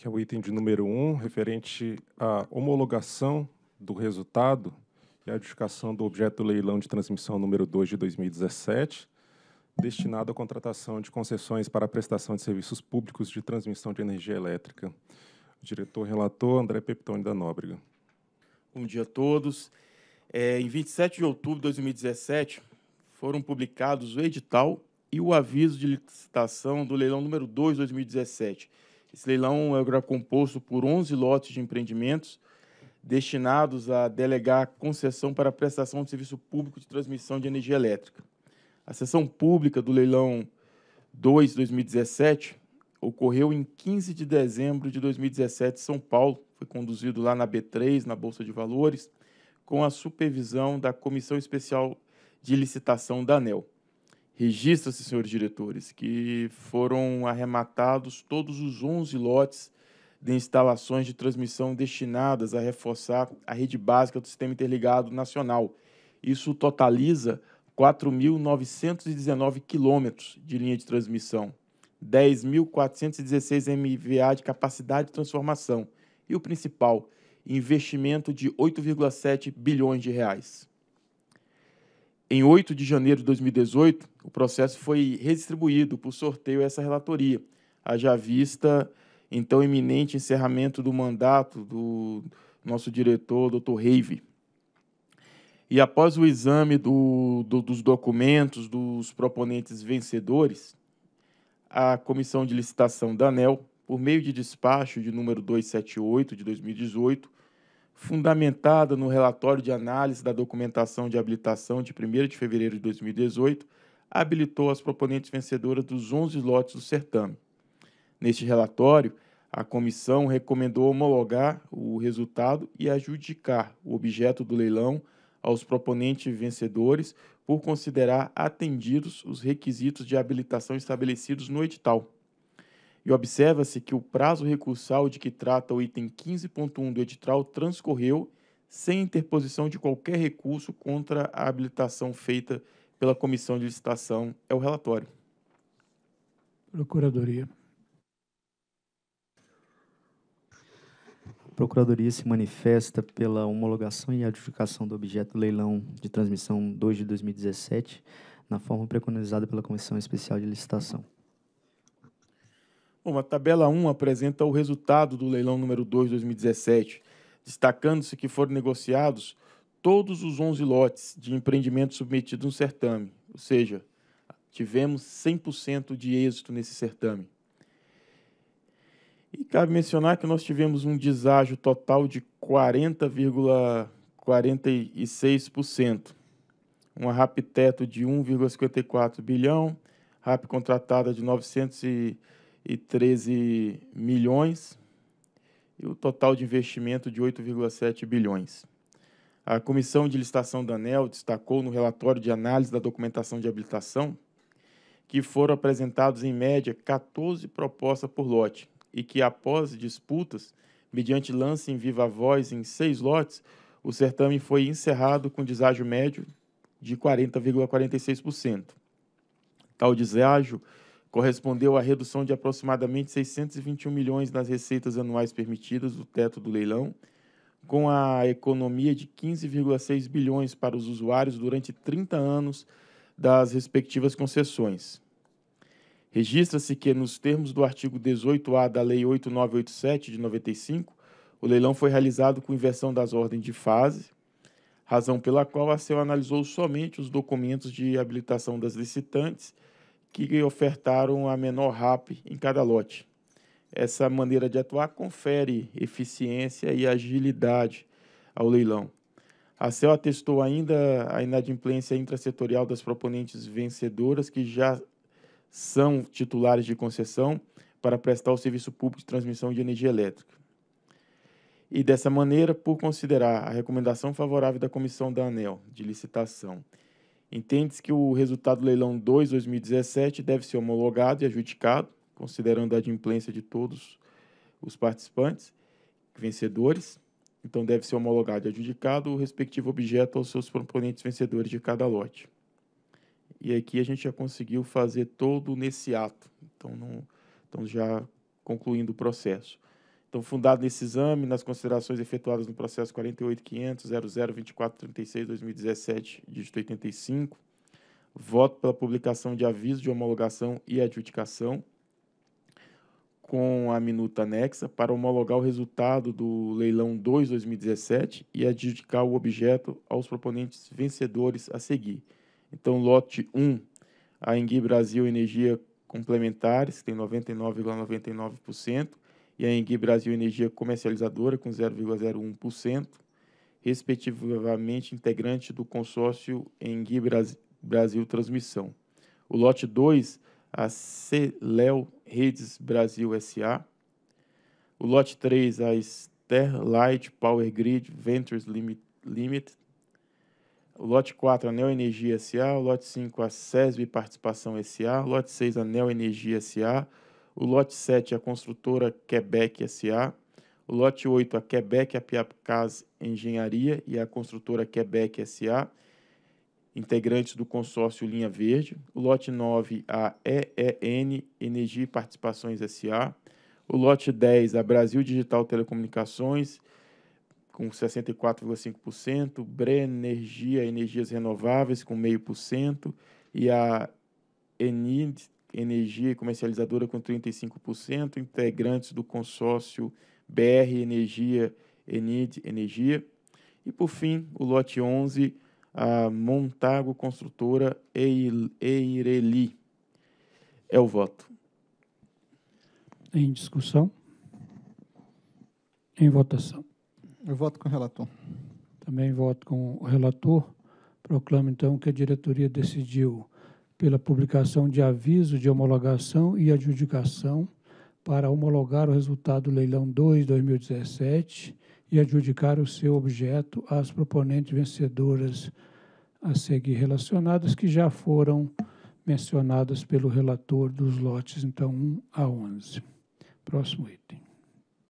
que é o item de número 1, um, referente à homologação do resultado e adjudicação do objeto do leilão de transmissão número 2 de 2017, destinado à contratação de concessões para a prestação de serviços públicos de transmissão de energia elétrica. O diretor relator André Peptoni da Nóbrega. Bom dia a todos. É, em 27 de outubro de 2017, foram publicados o edital e o aviso de licitação do leilão número 2 de 2017 esse leilão é composto por 11 lotes de empreendimentos destinados a delegar concessão para prestação de serviço público de transmissão de energia elétrica. A sessão pública do leilão 2 2017 ocorreu em 15 de dezembro de 2017 em São Paulo, foi conduzido lá na B3, na Bolsa de Valores, com a supervisão da Comissão Especial de Licitação da ANEL. Registra-se, senhores diretores, que foram arrematados todos os 11 lotes de instalações de transmissão destinadas a reforçar a rede básica do Sistema Interligado Nacional. Isso totaliza 4.919 quilômetros de linha de transmissão, 10.416 MVA de capacidade de transformação e o principal, investimento de 8,7 bilhões de reais em 8 de janeiro de 2018, o processo foi redistribuído por sorteio a essa relatoria, haja vista então iminente encerramento do mandato do nosso diretor, Dr. Reive. E após o exame do, do, dos documentos dos proponentes vencedores, a Comissão de Licitação da ANEL, por meio de despacho de número 278 de 2018, fundamentada no relatório de análise da documentação de habilitação de 1 de fevereiro de 2018, habilitou as proponentes vencedoras dos 11 lotes do certame. Neste relatório, a comissão recomendou homologar o resultado e adjudicar o objeto do leilão aos proponentes vencedores por considerar atendidos os requisitos de habilitação estabelecidos no edital e observa-se que o prazo recursal de que trata o item 15.1 do edital transcorreu sem interposição de qualquer recurso contra a habilitação feita pela comissão de licitação. É o relatório. Procuradoria. A Procuradoria se manifesta pela homologação e adjudicação do objeto do leilão de transmissão 2 de 2017, na forma preconizada pela Comissão Especial de Licitação. Bom, a tabela 1 apresenta o resultado do leilão número 2 de 2017, destacando-se que foram negociados todos os 11 lotes de empreendimento submetidos no certame, ou seja, tivemos 100% de êxito nesse certame. E cabe mencionar que nós tivemos um deságio total de 40,46%, uma RAP teto de 1,54 bilhão, RAP contratada de 900 e e 13 milhões e o total de investimento de 8,7 bilhões. A Comissão de Licitação da ANEL destacou no relatório de análise da documentação de habilitação que foram apresentados em média 14 propostas por lote e que após disputas, mediante lance em viva voz em seis lotes, o certame foi encerrado com deságio médio de 40,46%. Tal deságio correspondeu à redução de aproximadamente 621 milhões nas receitas anuais permitidas do teto do leilão, com a economia de 15,6 bilhões para os usuários durante 30 anos das respectivas concessões. Registra-se que, nos termos do artigo 18-A da Lei 8987 de 95, o leilão foi realizado com inversão das ordens de fase, razão pela qual a ACEL analisou somente os documentos de habilitação das licitantes que ofertaram a menor RAP em cada lote. Essa maneira de atuar confere eficiência e agilidade ao leilão. A CEL atestou ainda a inadimplência intrasetorial das proponentes vencedoras que já são titulares de concessão para prestar o serviço público de transmissão de energia elétrica. E dessa maneira, por considerar a recomendação favorável da comissão da ANEL de licitação Entende-se que o resultado do leilão 2 2017 deve ser homologado e adjudicado, considerando a adimplência de todos os participantes vencedores. Então, deve ser homologado e adjudicado o respectivo objeto aos seus proponentes vencedores de cada lote. E aqui a gente já conseguiu fazer todo nesse ato. Então, não, então já concluindo o processo. Então, fundado nesse exame, nas considerações efetuadas no processo 48.500.002436-2017, dígito 85, voto pela publicação de aviso de homologação e adjudicação com a minuta anexa para homologar o resultado do leilão 2-2017 e adjudicar o objeto aos proponentes vencedores a seguir. Então, lote 1, a Engui Brasil Energia Complementares, que tem 99,99%, ,99%, e a Engie Brasil Energia Comercializadora, com 0,01%, respectivamente integrante do consórcio Engie Brasil, Transmissão. O lote 2, a Celel Redes Brasil SA. O lote 3, a Sterlight Power Grid Ventures Limited. O lote 4, a Neo Energia SA. O lote 5, a SESB Participação SA. O lote 6, a Neo Energia SA o lote 7, é a construtora Quebec SA, o lote 8, a Quebec Apiapcas Engenharia e a construtora Quebec SA, integrantes do consórcio Linha Verde, o lote 9, a EEN Energia e Participações SA, o lote 10, a Brasil Digital Telecomunicações, com 64,5%, Brenergia Energias Renováveis, com 0,5%, e a Enid Energia e Comercializadora com 35%, integrantes do consórcio BR Energia, Enid Energia. E, por fim, o lote 11, a Montago Construtora Eireli. É o voto. Em discussão? Em votação. Eu voto com o relator. Também voto com o relator. Proclamo, então, que a diretoria decidiu pela publicação de aviso de homologação e adjudicação para homologar o resultado do leilão 2 2017 e adjudicar o seu objeto às proponentes vencedoras a seguir relacionadas que já foram mencionadas pelo relator dos lotes então 1 a 11. Próximo item.